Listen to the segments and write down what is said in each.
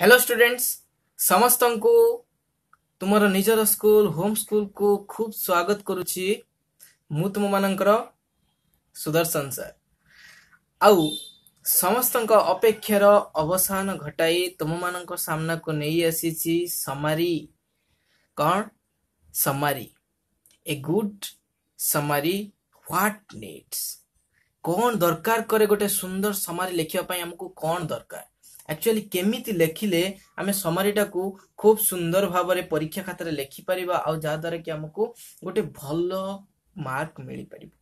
Hello students ସମସ୍ତଙ୍କୁ ତୁମର ନିଜର ସ୍କୁଲ ହୋମ୍ ସ୍କୁଲକୁ ଖୁବ୍ ସ୍ୱାଗତ କରୁଛି ମୁଁ ତୁମମାନଙ୍କର ସୁଦର୍ଶନ ସାର୍ ଆଉ ସମସ୍ତଙ୍କ ଅପେକ୍ଷାର ଅବସାନ ଘଟାଇ ତୁମମାନଙ୍କ ସାମ୍ନାକୁ ନେଇ ଆସିଛି ସମାରୀ କ'ଣ summary a good summary what needs କ'ଣ ଦରକାର କରେ ଗୋଟେ ସୁନ୍ଦର ସମାରୀ ଲେଖିବା ପାଇଁ ଆମକୁ କ'ଣ ଦରକାର ଆକ୍ଚୁଆଲି କେମିତି ଲେଖିଲେ ଆମେ ସମରୀଟାକୁ ଖୁବ୍ ସୁନ୍ଦର ଭାବରେ ପରୀକ୍ଷା ଖାତାରେ ଲେଖିପାରିବା ଆଉ ଯାହାଦ୍ୱାରା କି ଆମକୁ ଗୋଟେ ଭଲ ମାର୍କ ମିଳିପାରିବ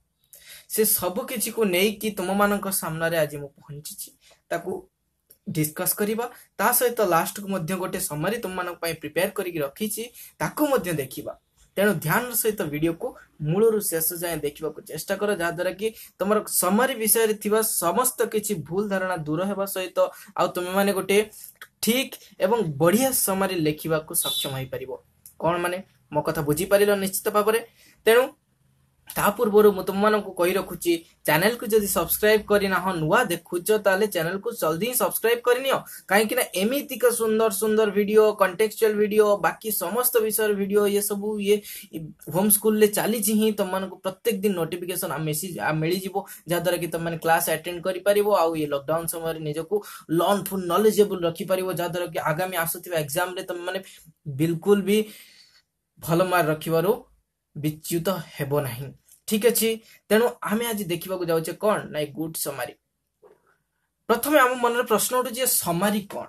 ସେ ସବୁ କିଛିକୁ ନେଇକି ତୁମମାନଙ୍କ ସାମ୍ନାରେ ଆଜି ମୁଁ ପହଞ୍ଚିଛି ତାକୁ ଡିସ୍କସ୍ କରିବା ତା ସହିତ ଲାଷ୍ଟକୁ ମଧ୍ୟ ଗୋଟେ ସମରୀ ତୁମମାନଙ୍କ ପାଇଁ ପ୍ରିପେୟାର କରିକି ରଖିଛି ତାକୁ ମଧ୍ୟ ଦେଖିବା ତେଣୁ ଧ୍ୟାନ ସହିତ ଭିଡିଓକୁ ମୂଳରୁ ଶେଷ ଯାଏଁ ଦେଖିବାକୁ ଚେଷ୍ଟା କର ଯାହାଦ୍ୱାରା କି ତୁମର ସମରୀ ବିଷୟରେ ଥିବା ସମସ୍ତ କିଛି ଭୁଲ ଧାରଣା ଦୂର ହେବା ସହିତ ଆଉ ତୁମେମାନେ ଗୋଟିଏ ଠିକ୍ ଏବଂ ବଢିଆ ସମରୀ ଲେଖିବାକୁ ସକ୍ଷମ ହେଇପାରିବ କ'ଣ ମାନେ ମୋ କଥା ବୁଝିପାରିଲ ନିଶ୍ଚିତ ଭାବରେ ତେଣୁ ତା ପୂର୍ବରୁ ମୁଁ ତୁମମାନଙ୍କୁ କହି ରଖୁଛି ଚ୍ୟାନେଲକୁ ଯଦି ସବସ୍କ୍ରାଇବ କରିନା ହଁ ନୂଆ ଦେଖୁଛ ତାହେଲେ ଚ୍ୟାନେଲକୁ ଜଲ୍ଦି ହିଁ ସବସ୍କ୍ରାଇବ କରିନିଅ କାହିଁକି ନା ଏମିତିକା ସୁନ୍ଦର ସୁନ୍ଦର ଭିଡିଓ କଣ୍ଟେକ୍ଚୁଆଲ ଭିଡିଓ ବାକି ସମସ୍ତ ବିଷୟର ଭିଡିଓ ଇଏ ସବୁ ଇଏ ହୋମ୍ ସ୍କୁଲରେ ଚାଲିଛି ହିଁ ତୁମମାନଙ୍କୁ ପ୍ରତ୍ୟେକ ଦିନ ନୋଟିଫିକେସନ ମେସେଜ ମିଳିଯିବ ଯାହାଦ୍ୱାରା କି ତୁମମାନେ କ୍ଲାସ ଆଟେଣ୍ଡ କରିପାରିବ ଆଉ ଇଏ ଲକଡାଉନ ସମୟରେ ନିଜକୁ ଲର୍ନଫୁଲ ନଲେଜେବୁଲ ରଖିପାରିବ ଯାହାଦ୍ୱାରା କି ଆଗାମୀ ଆସୁଥିବା ଏକ୍ଜାମରେ ତୁମମାନେ ବିଲକୁଲ ବି ଭଲ ମାର୍କ ରଖିବାରୁ ବିଚ୍ୟୁତ ହେବ ନାହିଁ ଠିକ ଅଛି ତେଣୁ ଆମେ ଆଜି ଦେଖିବାକୁ ଯାଉଛେ କ'ଣ ନା ଏ ଗୁଡ୍ ସମାରି ପ୍ରଥମେ ଆମ ମନରେ ପ୍ରଶ୍ନ ଉଠୁଛି ଯେ ସମାରି କ'ଣ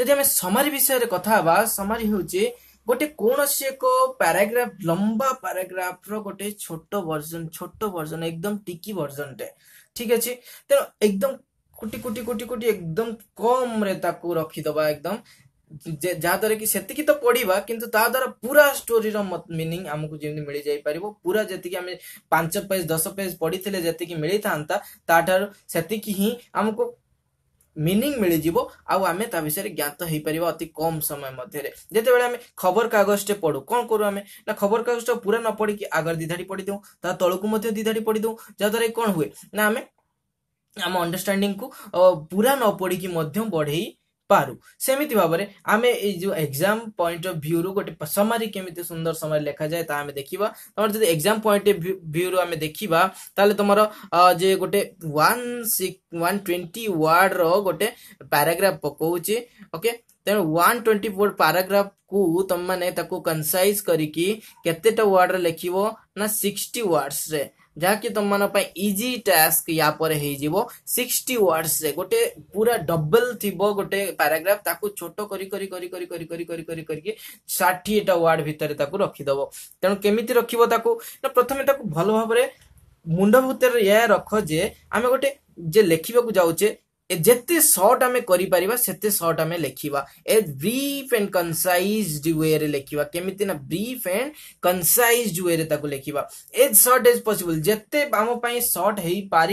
ଯଦି ଆମେ ସମାରି ବିଷୟରେ କଥା ହେବା ସମାରି ହେଉଛି ଗୋଟେ କୌଣସି ଏକ ପାରାଗ୍ରାଫ ଲମ୍ବା ପାରାଗ୍ରାଫର ଗୋଟେ ଛୋଟ ଭର୍ଜନ ଛୋଟ ଭର୍ଜନ ଏକଦମ ଟିକି ଭର୍ଜନଟେ ଠିକ ଅଛି ତେଣୁ ଏକଦମ କୋଟି କୋଟି କୋଟି କୋଟି ଏକଦମ କମରେ ତାକୁ ରଖିଦବା ଏକଦମ ଯାହାଦ୍ୱାରା କି ସେତିକି ତ ପଢିବା କିନ୍ତୁ ତା ଦ୍ୱାରା ପୁରା ଷ୍ଟୋରିର ମିନିଂ ଆମକୁ ଯେମିତି ମିଳିଯାଇପାରିବ ପୁରା ଯେତିକି ଆମେ ପାଞ୍ଚ ପେଜ୍ ଦଶ ପେଜ୍ ପଢିଥିଲେ ଯେତିକି ମିଳିଥାନ୍ତା ତାଠାରୁ ସେତିକି ହିଁ ଆମକୁ ମିନିଂ ମିଳିଯିବ ଆଉ ଆମେ ତା ବିଷୟରେ ଜ୍ଞାତ ହେଇପାରିବା ଅତି କମ୍ ସମୟ ମଧ୍ୟରେ ଯେତେବେଳେ ଆମେ ଖବରକାଗଜଟେ ପଢୁ କ'ଣ କରୁ ଆମେ ନା ଖବରକାଗଜଟା ପୁରା ନ ପଢିକି ଆଗରେ ଦିଧାଡ଼ି ପଢିଦେଉ ତା ତଳକୁ ମଧ୍ୟ ଦିଧାଡ଼ି ପଢିଦେଉ ଯାହାଦ୍ୱାରା କ'ଣ ହୁଏ ନା ଆମେ ଆମ ଅଣ୍ଡରଷ୍ଟାଣ୍ଡିଂକୁ ପୁରା ନ ପଢିକି ମଧ୍ୟ ବଢେଇ पारू सेमती भाव में आम ये एक्जाम पॉइंट अफ भ्यू रु गोटे समारी के सुंदर समय लिखा जाए आम देखा तुम जब एक्जाम पॉइंट भ्यू रु आम देखा तो तुम जे गोटे वन वन ट्वेंटी वार्ड रोटे पाराग्राफ पकोचे ओके तेणु वन ट्वेंटी वर्ड पाराग्राफ को तुम मैंने कनसाइज करते वार्ड रेखना सिक्सटी वार्डस ଯାହାକି ତମମାନଙ୍କ ପାଇଁ ଇଜି ଟାସ୍କ ୟା ପରେ ହେଇଯିବ ସିକ୍ସଟି ୱାର୍ଡସରେ ଗୋଟେ ପୁରା ଡବଲ ଥିବ ଗୋଟେ ପାରାଗ୍ରାଫ ତାକୁ ଛୋଟ କରି କରି କରି କରି କରି କରି କରି କରି କରିକି ଷାଠିଏଟା ୱାର୍ଡ ଭିତରେ ତାକୁ ରଖିଦେବ ତେଣୁ କେମିତି ରଖିବ ତାକୁ ନା ପ୍ରଥମେ ତାକୁ ଭଲ ଭାବରେ ମୁଣ୍ଡ ଭିତରେ ଏହା ରଖ ଯେ ଆମେ ଗୋଟେ ଯେ ଲେଖିବାକୁ ଯାଉଛେ जिते सर्ट आम करते सर्ट आम लिखा ए ब्रीफ एंड कनसाइज वे लिखा केमी ना एंड कनसाइज वे लिखा एज सर्ट इज पसबुल जिते आम सर्ट हो पार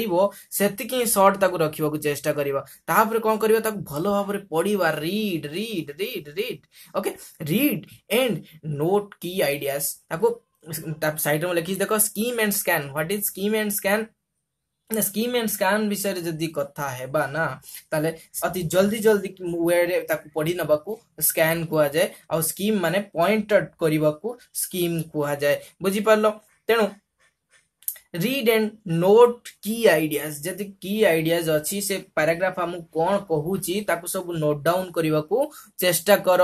से सर्ट ताक रखा चेस्टा करतापुर कौन कर भल भाव पढ़वा read read read read okay read and note key idea सैड लिखी देख skim and scan what is skim and scan skim and scan বিষয়ে যদি কথা ହେବା ନା ତାହେଲେ ଅତି ଜଲ୍ଦି ଜଲ୍ଦି ୱେରେ ତାକୁ ପଢି ନେବାକୁ ସ୍କାନ୍ କୁହାଯାଏ ଆଉ ସ୍କିମ୍ ମାନେ ପଏଣ୍ଟ କରିବାକୁ ସ୍କିମ୍ କୁହାଯାଏ ବୁଝିପାରିଲ ତେଣୁ read and note key ideas ଯଦି କି ଆଇଡିଆଜ ଅଛି ସେ ପାରାଗ୍ରାଫ ଆମକୁ କ'ଣ କହୁଛି ତାକୁ ସବୁ ନୋଟ୍ ଡାଉନ୍ କରିବାକୁ ଚେଷ୍ଟା କର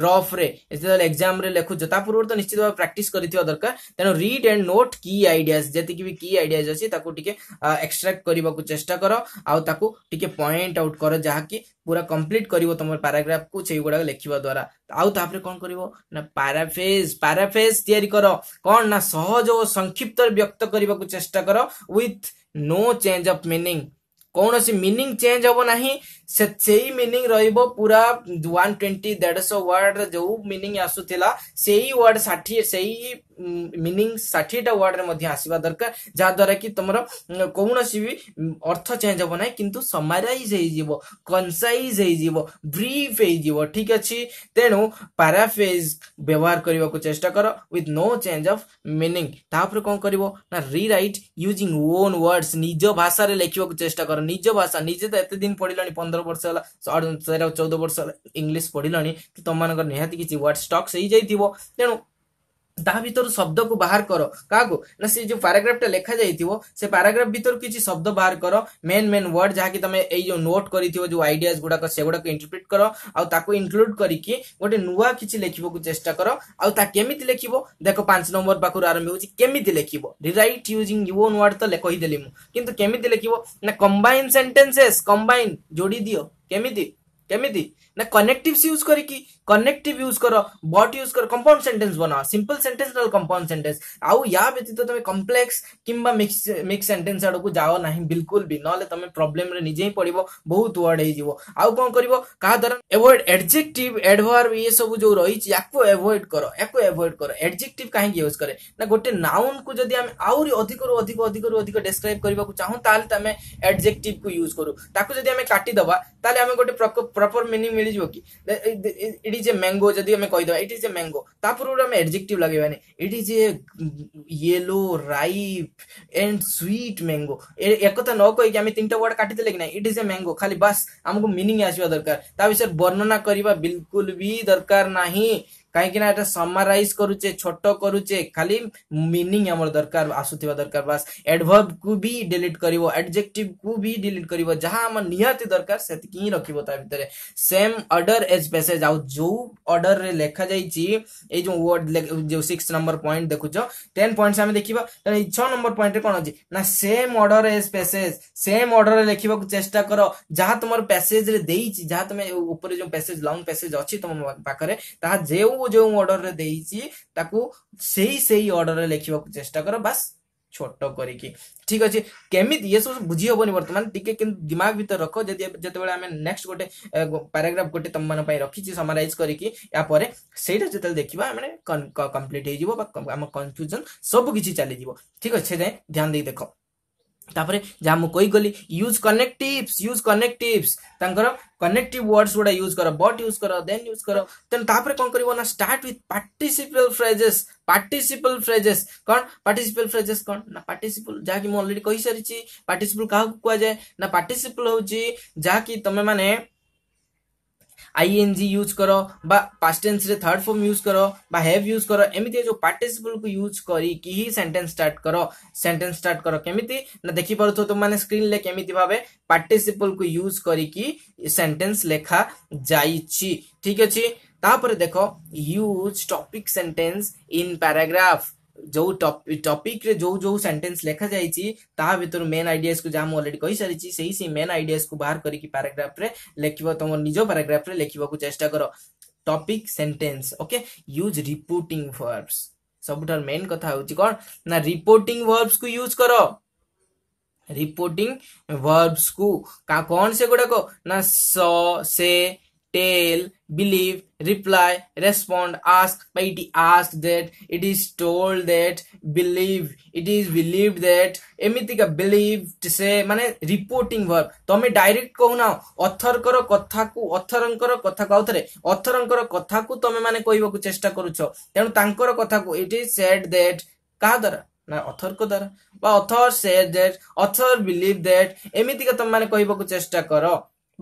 रफ्रेत एक्जाम लिखुच पूर्व तो निश्चित भाव प्राक्ट कर दरकार तेनाली read and note key ideas जी भी की आईडियाज अच्छी एक्सट्राक्ट करने को चेस्ट कर आगे पॉइंट आउट कर जहाँकि पूरा कम्प्लीट कर तुम पाराग्राफ को से गुड़ाक लिखा द्वारा आउे कौन कर पाराफेज पाराफेज या कौन ना सहज और संक्षिप्त व्यक्त करने को चेस्ट कर विथ नो चेज अफ मिनिंग कौन सी मिनिंग चेंज हम ना से मिनिंग रूरा वन ट्वेंटी देढ़श वर्ड जो मिनिंग आसूला से ही वर्ड षाठी से ही मिनिंग षाठीटा वर्ड आसवा दरकार जहाद्वारा कि तुम कौन सी अर्थ चेंज हम ना कि समाराइज हो कनसाइज हो ब्रीफ हो ठीक अच्छे तेणु पाराफेज व्यवहार करने को चेस्टा कर विथ नो चेज अफ मिनिंग कौन कर ना रिरइट यूजिंग ओन वर्ड्स निज भाषा लिखा चेस्ट कर निज भाषा निजे तो ये दिन पढ़ लाइन पंद्रह ପନ୍ଦର ବର୍ଷ ହେଲା ତେର ଚଉଦ ବର୍ଷ ହେଲା ଇଂଲିଶ ପଢ଼ିଲଣି କି ତମମାନଙ୍କର ନିହାତି କିଛି ୱାର୍ଡ ଷ୍ଟକ୍ସ ହେଇଯାଇଥିବ ତେଣୁ भितर शब्द को बाहर कर क्या जो पाराग्राफ टा लिखा जाइ से पाराग्राफ भितर किसी शब्द बाहर कर मेन मेन वर्ड जहाँकि तुम ये नोट कर गुड़ा गुड़ाक से गुड़ाक इंटरप्रिट कर आउ इनक्लूड करी गोटे नुआ किसी लिखा को चेषा कर आमती लिख देख पांच नंबर पाखु आरंभ होमती लिख रिट यूजिंग युन वार्ड तो कहीदेली मुझे किमी लिख ना कंबाइन सेन्टेन्से कंबाइन जोड़ी दि केमी केमी ना कनेक्टिव यूज करनेक्टिव यूज कर बट यूज कर कंपाउंड सेंटेन्स बना सिंपल सेंटेन्स ना कंपाउंड सेंटेन्स आतीत तुम कम्प्लेक्स कि मिक्स सेंटेन्स आड़क जाओ ना बिल्कुल भी ना तुम प्रोब्लेम निजे ही पड़ो बहुत वर्ड हो कौन कर एडजेक्टिव एडभार ये सब जो रही एवोड कर या एवोड कर एडजेक्टिव कहीं यूज कै ना गोटे नाउन को जब आधिक रू अधिक अधिक अधिक डेस्क्राइब करने को चाहूँ तुम एडजेक्टिव को यूज करूँ ताकि काटिदबा তাহলে আমি গোটে প্রপর মিনিং মিলিଯିବ କି ଇଟ୍ ଇଜ୍ ଏ ମ୍ୟାଙ୍ଗୋ ଯଦି ଆମେ କହିଦେବା ଇଟ୍ ଇଜ୍ ଏ ମ୍ୟାଙ୍ଗୋ ତା ପୂର୍ବରୁ ଆମେ ଏଡଜେକ୍ଟିଭ ଲଗେଇବାନି it is a yellow ripe and sweet mango ଏକଥା ନ କହିକି ଆମେ ତିନିଟା ୱାର୍ଡ କାଟିଦେଲେ କି ନାହିଁ ଇଟ୍ ଇଜ୍ ଏ ମ୍ୟାଙ୍ଗୋ ଖାଲି ବାସ୍ ଆମକୁ ମିନିଂ ଆସିବା ଦରକାର ତା ବିଷୟରେ ବର୍ଣ୍ଣନା କରିବା ବିଲକୁଲ ବି ଦରକାର ନାହିଁ कहीं समाराइज ये करुचे छोट करुचे खाली मिनिंग आम दरकार आसूवा दरकार बास एडभर्ब को भी डिलीट कर एडजेक्टिव को भी डिलीट कर जहाँ आम निहाती दरकार से ही सेम अर्डर एज पैसेज आउ जो अर्डर रे लेखा जा जो वर्ड जो सिक्स नंबर पॉइंट देखु टेन पॉइंट आम देखा छ नंबर पॉइंट कौन अच्छी ना same order as passage same order लिखा चेस्टा कर जहाँ तुम पैसेज जहाँ तुम उपर जो पैसेज लंग पैसेज अच्छी तुम पाखे जो जो अर्डर देडर लिखा चेस्टा कर बास छोट कर ठीक अच्छे केमी ये सब बुझीहब बर्तमान टी कि दिमाग भितर रख जो नेक्स्ट गोटे पाराग्राफ गोटे तुम मन रखी समरइज करते देखा मैंने कम्प्लीट हो कन्फ्यूजन सबकि ठीक अच्छे ध्यान दे देख ତାପରେ ଯାହା ମୁଁ କହିଗଲି ୟୁଜ୍ କନେକ୍ଟିଭ୍ସ ୟୁଜ୍ କନେକ୍ଟିଭ୍ସ ତାଙ୍କର କନେକ୍ଟିଭ୍ ୱାର୍ଡସ୍ ଗୁଡ଼ା ୟୁଜ୍ କର ବଟ୍ ୟୁଜ୍ କର ଦେନ୍ ୟୁଜ୍ କର ତେଣୁ ତାପରେ କ'ଣ କରିବ ନା start with participial phrases participial phrases କ'ଣ ପାର୍ଟିସିପାଲ ଫ୍ରେଜେସ୍ କ'ଣ ନା ପାର୍ଟିସିପାଲ ଯାହାକି ମୁଁ ଅଲରେଡି କହିସାରିଛି ପାର୍ଟିସିପାଲ କାହାକୁ କୁହାଯାଏ ନା ପାର୍ଟିସିପାଲ ହେଉଛି ଯାହାକି ତମେମାନେ आई एन जी यूज कर पास्टेन्स थर्ड फर्म यूज कर हेव यूज कर एमती जो पार्टिसीपल को यूज करी ही स्टार्ट कर सेंटेन्स स्टार्ट कर कमी ना देखी पार तुम मैंने स्क्रीन ले कमी भाव पार्टिसीपल को यूज कर सेंटेन्स लिखा जा ठीक अच्छे देख use topic sentence in paragraph जो टॉपिक रे जो जो सेंटेंस लेखा जाइए ता भितर मेन आइडियाज को जहाँ अलरेडी कही सारी सही से मेन आइडियाज को बाहर करके पाराग्राफ रे लिख तुम निज पाराग्राफ रे लिखा चेस्टा कर topic sentence okay use reporting verbs सबुठार मेन कथा हूँ कौन ना रिपोर्टिंग वर्ब्स को यूज कर रिपोर्टिंग वर्ब्स को कौन से गुड़ाक ना स से tell, believe, reply, respond, ask. By it ask that, it is told that, believe, it is believed that. এমিতিকা believed সে মানে reporting verb. ତମେ direct କହୁନ ଅଥରଙ୍କର କଥାକୁ ଅଥରଙ୍କର କଥାକୁ ଆଉ ଥରେ ଅଥରଙ୍କର କଥାକୁ ତମେ ମାନେ କହିବାକୁ ଚେଷ୍ଟା କରୁଛ ତେଣୁ ତାଙ୍କର କଥାକୁ it is said that କାହା ଦ୍ୱାରା ନା ଅଥରଙ୍କ ଦ୍ୱାରା ବା ଅଥର said that author believe that ଏମିତିକା ତମେ ମାନେ କହିବାକୁ ଚେଷ୍ଟା କର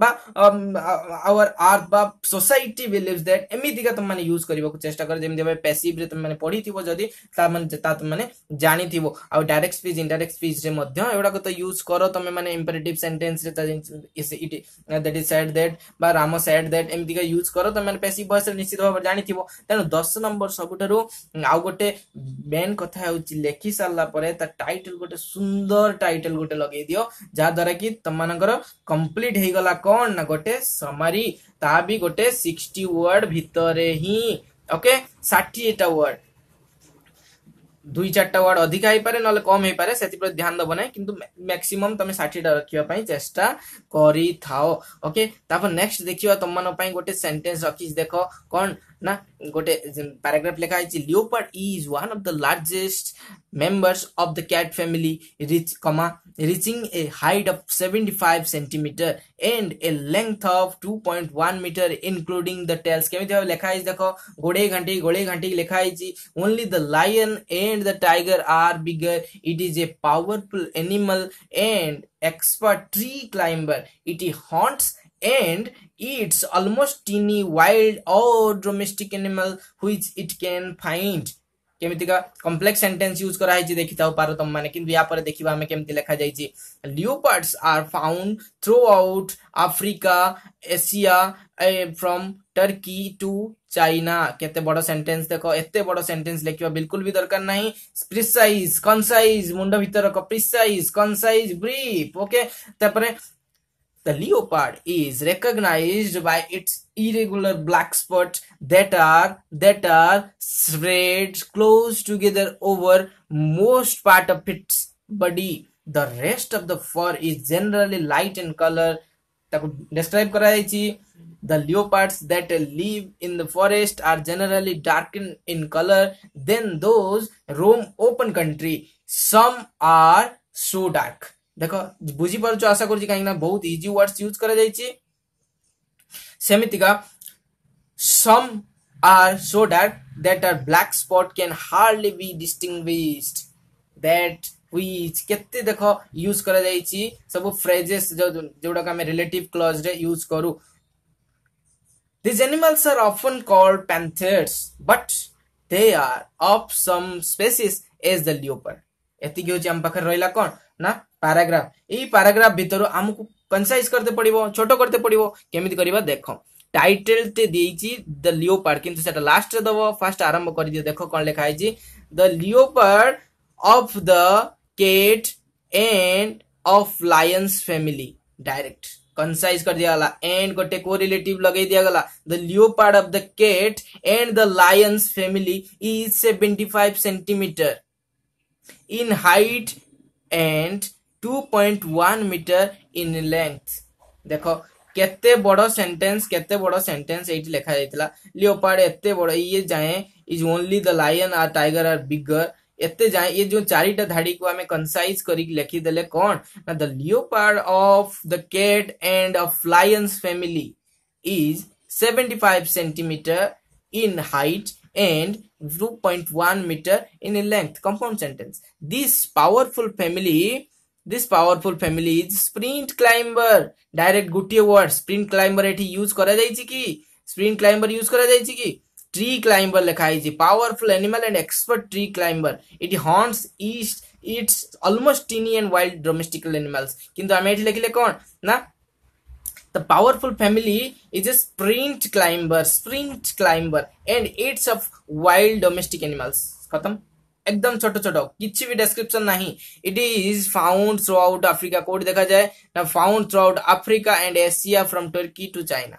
आवर आर्थ बा सोसाइटी बिलिव दैट एमतीका तुम मैंने यूज करने चेस्ट कर पैसीव तुम मैंने पढ़ी थो जदि तुमने जानी थो आ डायरेक्ट स्पीच इंडाइरेक्ट स्पीच एगुड़ाक तो यूज कर तुम मैंने imperative sentence that is said that Ram said that एमतीका यूज कर तुम मैंने पैसीव बयस निश्चित भाव जानी थो तेना दस नंबर सब आउ गोटे मेन कथा हूँ लिखि सारापर तर टाइटल गोटे सुंदर टाइटल गोटे लगे दि जहाद्वारा कि तुम मानक कम्प्लीट हो गला कौन ना गोटे समरी ता भी गोटे सिक्सटी वर्ड भितरे ही ओके षाठीटा वर्ड दु चार वार्ड अधिक हो पारे ना कम हो पारे से ध्यान दबो ना कि मैक्सीम तुम षाठीटा रखा चेस्टा कर नेक्स्ट तुम मानी गोटे सेन्टेन्स रखी देख कौन ना गोटे पाराग्राफ लिखाई leopard is one of the largest members of the क्या family reach comma reaching a height of 75 centimeter and a length of 2.1 meter including the tails কেমিতি ভাবে লেখা হয়েছে দেখো ঘোড়ে ঘাঁটি ঘোড়ে ঘাঁটি লেখা হয়েছে only the lion and the tiger are bigger it is a powerful animal and expert tree climber it haunts and eats almost any wild or domestic animal which it can find का complex sentence use कराई देखी पार तुम मैंने कि या देखा आम केमी लिखाई leopards are found throughout Africa Asia from Turkey to China केते बड़ सेंटेंस देखो एते बड़ सेंटेंस लिखा बिल्कुल भी दरकार ना प्रिसाइज कनसाइज मुंड भर रख precise concise brief okay the leopard is recognised by its irregular black spots that are that are spread close together over most part of its body the rest of the fur is generally light in color describe describe କରାଯାଇଛି the leopards that live in the forest are generally dark in in colour than those from open country some are so dark ଦେଖ ବୁଝିପାରୁଛୁ ଆଶା କରୁଛି କାହିଁକି ନା ବହୁତ easy words use କରାଯାଇଛି सेमितिका some are so that that are black spot can hardly be distinguish that which केते देखो यूज करा जाय छी सब फ्रेजेस जो जोडा का हम रिलेटिव क्लॉज रे यूज करू this animals are often called panthers but they are of some species as the leopard एति के हम पाखर रहला कोन ना पैराग्राफ ए पैराग्राफ भीतर हमकू कनसाइज करते पड़ो छोट करते पड़ो केमी कर देख टाइटल द लिओपार्ड कि लास्ट दब फास्ट आरंभ कर दि देख कौन लिखाई the leopard of the cat and of lions family direct concise कर दिगला एंड गोटे को रिलेटिव लगे दिगला the leopard of the cat and the lions family is seventy five centimetre in height and 2.1 metre in length देखो केते बड़ो sentence केते बड़ो सेंटेंस एटी लिखा जाइतला लियोपार्ड एते बड़ो ये जाए is only the lion or tiger are bigger एते जाए ये जो चारिटा धाड़ी को हमें कंसाइज करी लिखी कौन ना the leopard of the cat and of lions family is 75 centimetre in height and 2.1 metre in length compound sentence this powerful family this powerful family is sprint climber direct ଗୋଟିଏ ୱାର୍ଡ sprint climber ଏଠି use କରାଯାଇଛି କି sprint climber use କରାଯାଇଛି କି tree climber লেখা হয়েছে powerful animal and expert tree climber it horns east its almost tiny and wild domestical animals কিন্তু আমি এটি লিখিলে কোন না The powerful family is a sprint climber, sprint climber, and eats of wild domestic animals. Khatam. একদম ছোট ছোট কিছু भी ডেসক্রিপশন नहीं it is found throughout Africa कोड देखा जाए ना found throughout Africa and Asia from Turkey to China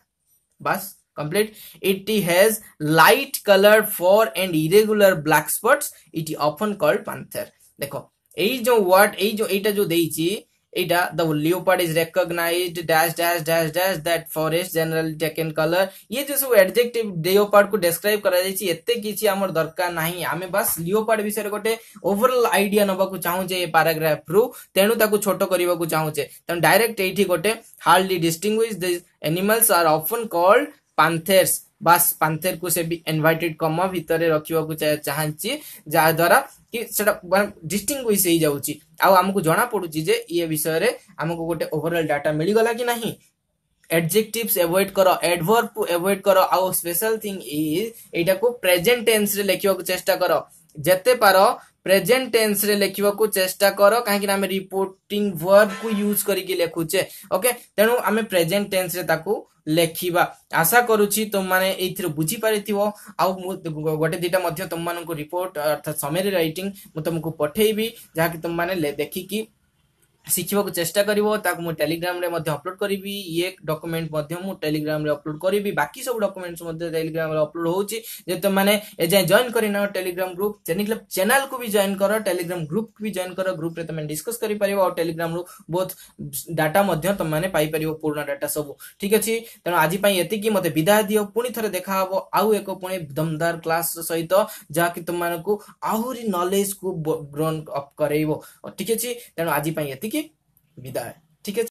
बस complete it has light color for and irregular black spots it often called panther देखो एई जो word एई जो एटा जो देइची Ada, the leopard is recognized dash dash dash dash that forest generally taken color ये जो सब adjective leopard को describe करा जाइए एते किसी आमर दरकार नहीं आमे बस leopard विषय गोटे overall idea नबा को चाहूँ जे paragraph रू तेनु ताकु छोटो करीबा को चाहूँ जे तम direct एठी गोटे hardly distinguish these animals are often called panthers ବାସ୍ ପାନ୍ଥେରକୁ ସେ ବି ଇନଭାଇଟେଡ୍ କମ ଭିତରେ ରଖିବାକୁ ଚାହାଁଛି ଯାହାଦ୍ୱାରା କି ସେଟା ମାନେ आमको ହେଇଯାଉଛି ଆଉ ଆମକୁ ଜଣା ପଡୁଛି ଯେ ଇଏ ବିଷୟରେ ଆମକୁ ଗୋଟେ ଓଭରଅଲ୍ ଡାଟା ମିଳିଗଲା କି कर एडवर्ब को एवोइड कर आउ स्पेशल थिंग इज एटा को प्रेजेंट टेंस रे कर जते पार प्रेजेंट टेंस रे लेखिबा कर कहीं रिपोर्टिंग वर्ब को यूज करी के ओके तेणु आम प्रेजेन्ट टेन्स ଲେଖିବା ଆଶା କରୁଛି ତୁମମାନେ ଏଇଥିରେ ବୁଝିପାରିଥିବ ଆଉ ମୁଁ ଗୋଟେ ଦୁଇଟା ମଧ୍ୟ ତୁମମାନଙ୍କୁ ରିପୋର୍ଟ ଅର୍ଥାତ୍ ସମେରି ରାଇଟିଂ ମୁଁ ତୁମକୁ ପଠେଇବି ଯାହାକି ତୁମମାନେ ଦେଖିକି शिखा चेस्टा कर टेलीग्राम अपलोड करी ये डकुमेंट टेलीग्राम अपलोड करी बाकी सब डकुमेंट्स टेलीग्राम अपलोड होते मैंने जाए जॉन करना टेलीग्राम ग्रुप चेनिक्लब चैनल को भी जॉन कर टेलीग्राम ग्रुप भी जॉन कर ग्रुप तुम डिस्कस कर पार और टेलीग्राम रू बहुत डाटा तुमने पुराना डाटा सब ठीक अच्छे तेनाली आज ये विदाय दि पुणी थे देखा हाब आउ एक पुणे दमदार क्लास सहित जहाँकि तुमको आहरी नलेज को ग्रोन अप कर ठीक अच्छे तेनाली आज ये vida. ঠিক আছে